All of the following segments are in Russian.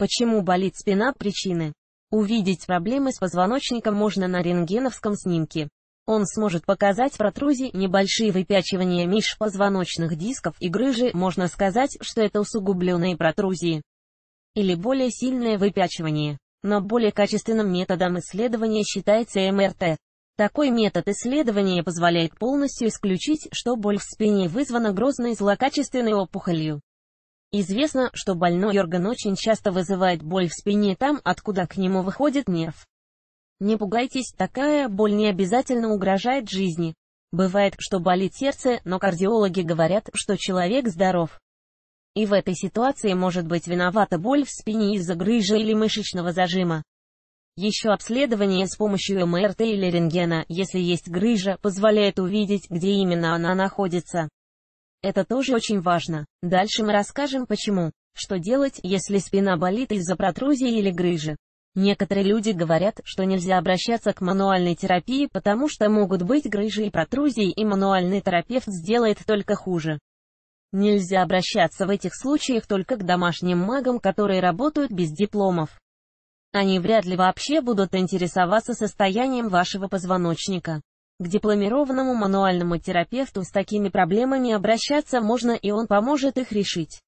Почему болит спина? Причины. Увидеть проблемы с позвоночником можно на рентгеновском снимке. Он сможет показать протрузии, небольшие выпячивания межпозвоночных дисков и грыжи, можно сказать, что это усугубленные протрузии или более сильное выпячивание. Но более качественным методом исследования считается МРТ. Такой метод исследования позволяет полностью исключить, что боль в спине вызвана грозной злокачественной опухолью. Известно, что больной орган очень часто вызывает боль в спине там, откуда к нему выходит нерв. Не пугайтесь, такая боль не обязательно угрожает жизни. Бывает, что болит сердце, но кардиологи говорят, что человек здоров. И в этой ситуации может быть виновата боль в спине из-за грыжи или мышечного зажима. Еще обследование с помощью МРТ или рентгена, если есть грыжа, позволяет увидеть, где именно она находится. Это тоже очень важно. Дальше мы расскажем почему. Что делать, если спина болит из-за протрузии или грыжи? Некоторые люди говорят, что нельзя обращаться к мануальной терапии, потому что могут быть грыжи и протрузии, и мануальный терапевт сделает только хуже. Нельзя обращаться в этих случаях только к домашним магам, которые работают без дипломов. Они вряд ли вообще будут интересоваться состоянием вашего позвоночника. К дипломированному мануальному терапевту с такими проблемами обращаться можно и он поможет их решить.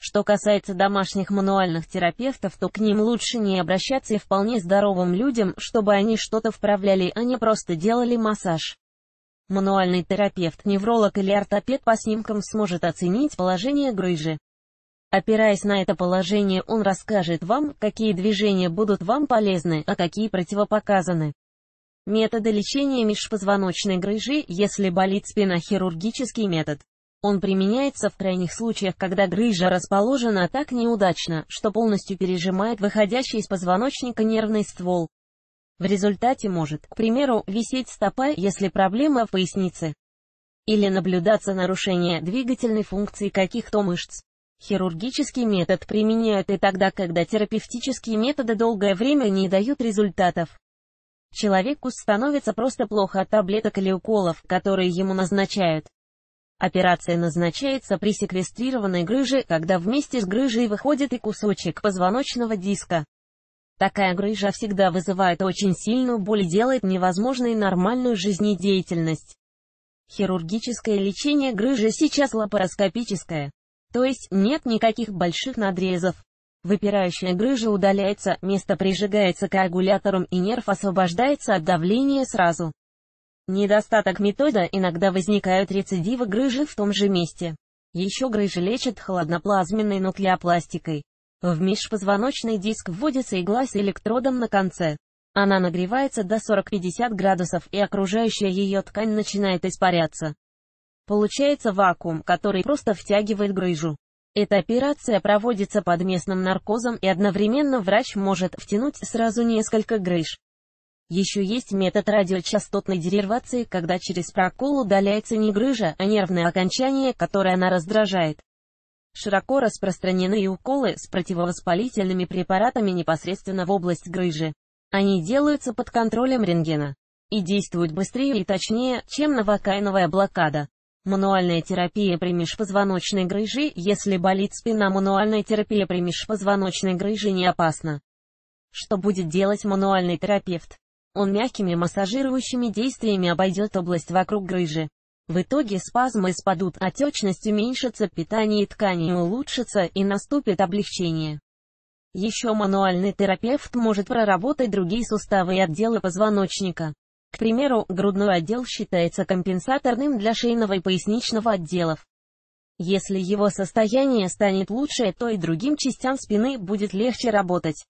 Что касается домашних мануальных терапевтов, то к ним лучше не обращаться и вполне здоровым людям, чтобы они что-то вправляли, а не просто делали массаж. Мануальный терапевт, невролог или ортопед по снимкам сможет оценить положение грыжи. Опираясь на это положение, он расскажет вам, какие движения будут вам полезны, а какие противопоказаны. Методы лечения межпозвоночной грыжи, если болит спина хирургический метод. Он применяется в крайних случаях, когда грыжа расположена так неудачно, что полностью пережимает выходящий из позвоночника нервный ствол. В результате может, к примеру, висеть стопа, если проблема в пояснице. Или наблюдаться нарушение двигательной функции каких-то мышц. Хирургический метод применяют и тогда, когда терапевтические методы долгое время не дают результатов. Человеку становится просто плохо от таблеток или уколов, которые ему назначают. Операция назначается при секвестрированной грыже, когда вместе с грыжей выходит и кусочек позвоночного диска. Такая грыжа всегда вызывает очень сильную боль и делает невозможной нормальную жизнедеятельность. Хирургическое лечение грыжи сейчас лапароскопическое. То есть нет никаких больших надрезов. Выпирающая грыжа удаляется, место прижигается коагулятором и нерв освобождается от давления сразу. Недостаток метода иногда возникают рецидивы грыжи в том же месте. Еще грыжи лечат холодноплазменной нуклеопластикой. В межпозвоночный диск вводится игла с электродом на конце. Она нагревается до 40-50 градусов и окружающая ее ткань начинает испаряться. Получается вакуум, который просто втягивает грыжу. Эта операция проводится под местным наркозом и одновременно врач может втянуть сразу несколько грыж. Еще есть метод радиочастотной деривации, когда через прокол удаляется не грыжа, а нервное окончание, которое она раздражает. Широко распространены и уколы с противовоспалительными препаратами непосредственно в область грыжи. Они делаются под контролем рентгена и действуют быстрее и точнее, чем новокаиновая блокада. Мануальная терапия при межпозвоночной грыже Если болит спина, мануальная терапия при межпозвоночной грыже не опасна. Что будет делать мануальный терапевт? Он мягкими массажирующими действиями обойдет область вокруг грыжи. В итоге спазмы спадут, а отечность уменьшится, питание тканей улучшится и наступит облегчение. Еще мануальный терапевт может проработать другие суставы и отделы позвоночника. К примеру, грудной отдел считается компенсаторным для шейного и поясничного отделов. Если его состояние станет лучше, то и другим частям спины будет легче работать.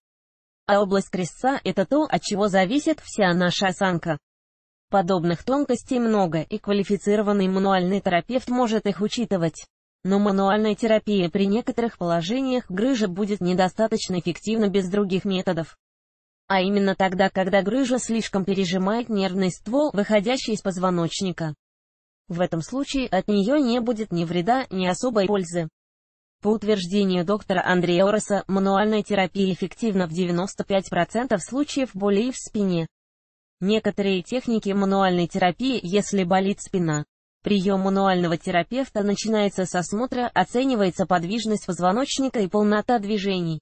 А область крестца – это то, от чего зависит вся наша осанка. Подобных тонкостей много, и квалифицированный мануальный терапевт может их учитывать. Но мануальная терапия при некоторых положениях грыжи будет недостаточно эффективна без других методов а именно тогда, когда грыжа слишком пережимает нервный ствол, выходящий из позвоночника. В этом случае от нее не будет ни вреда, ни особой пользы. По утверждению доктора Андрея Ороса, мануальная терапия эффективна в 95% случаев боли в спине. Некоторые техники мануальной терапии, если болит спина. Прием мануального терапевта начинается с осмотра, оценивается подвижность позвоночника и полнота движений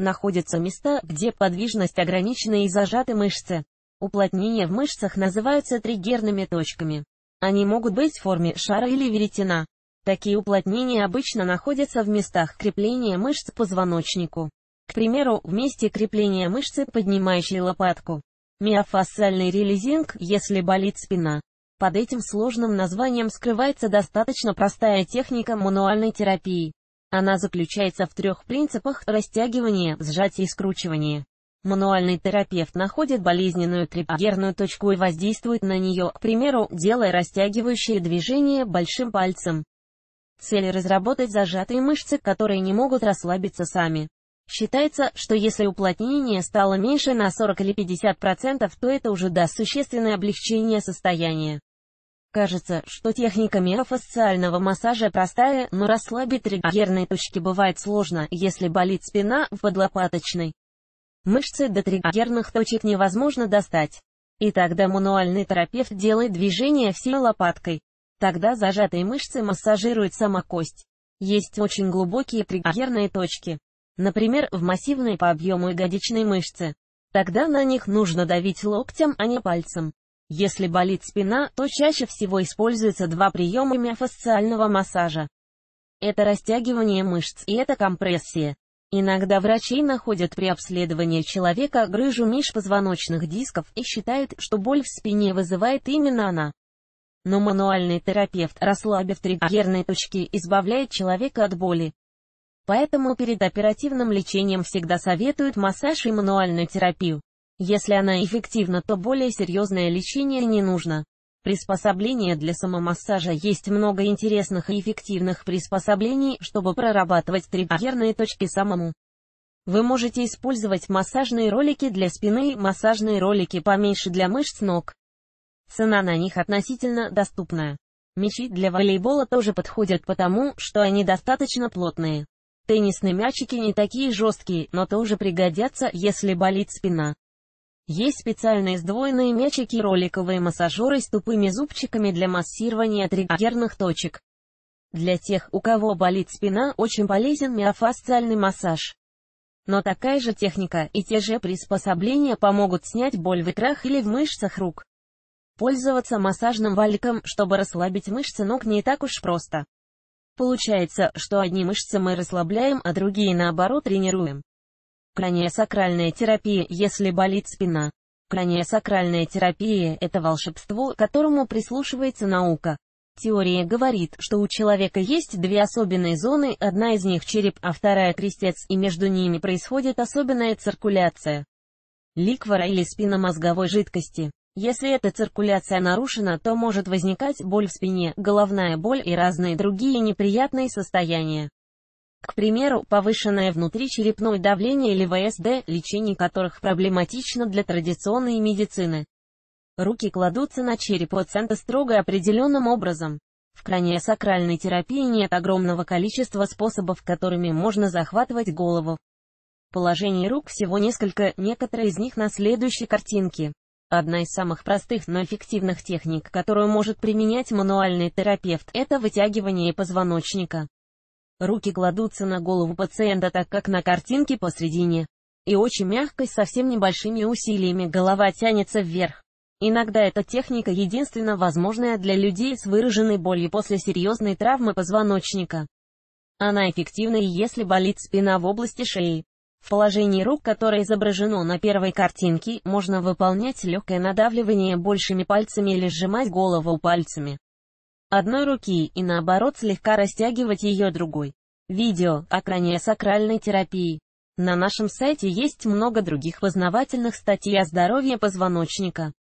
находятся места, где подвижность ограничена и зажаты мышцы. Уплотнения в мышцах называются триггерными точками. Они могут быть в форме шара или веретена. Такие уплотнения обычно находятся в местах крепления мышц позвоночнику. К примеру, в месте крепления мышцы, поднимающей лопатку. Миофасциальный релизинг, если болит спина. Под этим сложным названием скрывается достаточно простая техника мануальной терапии. Она заключается в трех принципах – растягивание, сжатие и скручивание. Мануальный терапевт находит болезненную триггерную точку и воздействует на нее, к примеру, делая растягивающие движения большим пальцем. Цель – разработать зажатые мышцы, которые не могут расслабиться сами. Считается, что если уплотнение стало меньше на 40 или 50%, то это уже даст существенное облегчение состояния. Кажется, что техника миофасциального массажа простая, но расслабить триггерные точки бывает сложно, если болит спина в подлопаточной. Мышцы до триггерных точек невозможно достать. И тогда мануальный терапевт делает движение всей лопаткой. Тогда зажатые мышцы массажируют сама кость. Есть очень глубокие триггерные точки. Например, в массивной по объему ягодичной мышцы. Тогда на них нужно давить локтем, а не пальцем. Если болит спина, то чаще всего используются два приема миофасциального массажа. Это растягивание мышц и это компрессия. Иногда врачи находят при обследовании человека грыжу межпозвоночных дисков и считают, что боль в спине вызывает именно она. Но мануальный терапевт, расслабив триггерные точки, избавляет человека от боли. Поэтому перед оперативным лечением всегда советуют массаж и мануальную терапию. Если она эффективна, то более серьезное лечение не нужно. Приспособления для самомассажа Есть много интересных и эффективных приспособлений, чтобы прорабатывать триггерные точки самому. Вы можете использовать массажные ролики для спины и массажные ролики поменьше для мышц ног. Цена на них относительно доступная. Мячи для волейбола тоже подходят потому, что они достаточно плотные. Теннисные мячики не такие жесткие, но тоже пригодятся, если болит спина. Есть специальные сдвоенные мячики и роликовые массажеры с тупыми зубчиками для массирования триггерных точек. Для тех, у кого болит спина, очень полезен миофасциальный массаж. Но такая же техника и те же приспособления помогут снять боль в икрах или в мышцах рук. Пользоваться массажным валиком, чтобы расслабить мышцы ног не так уж просто. Получается, что одни мышцы мы расслабляем, а другие наоборот тренируем. Краниосакральная терапия, если болит спина. Краниосакральная терапия – это волшебство, которому прислушивается наука. Теория говорит, что у человека есть две особенные зоны, одна из них череп, а вторая крестец, и между ними происходит особенная циркуляция ликвора или спинномозговой жидкости. Если эта циркуляция нарушена, то может возникать боль в спине, головная боль и разные другие неприятные состояния. К примеру, повышенное внутричерепное давление или ВСД, лечение которых проблематично для традиционной медицины. Руки кладутся на череп пациента строго определенным образом. В краниосакральной терапии нет огромного количества способов, которыми можно захватывать голову. Положений рук всего несколько, некоторые из них на следующей картинке. Одна из самых простых, но эффективных техник, которую может применять мануальный терапевт, это вытягивание позвоночника. Руки кладутся на голову пациента так, как на картинке посредине. И очень мягко, и совсем небольшими усилиями голова тянется вверх. Иногда эта техника единственно возможная для людей с выраженной болью после серьезной травмы позвоночника. Она эффективна, если болит спина в области шеи. В положении рук, которое изображено на первой картинке, можно выполнять легкое надавливание большими пальцами или сжимать голову пальцами одной руки и наоборот слегка растягивать ее другой. Видео о крайне сакральной терапии. На нашем сайте есть много других познавательных статей о здоровье позвоночника.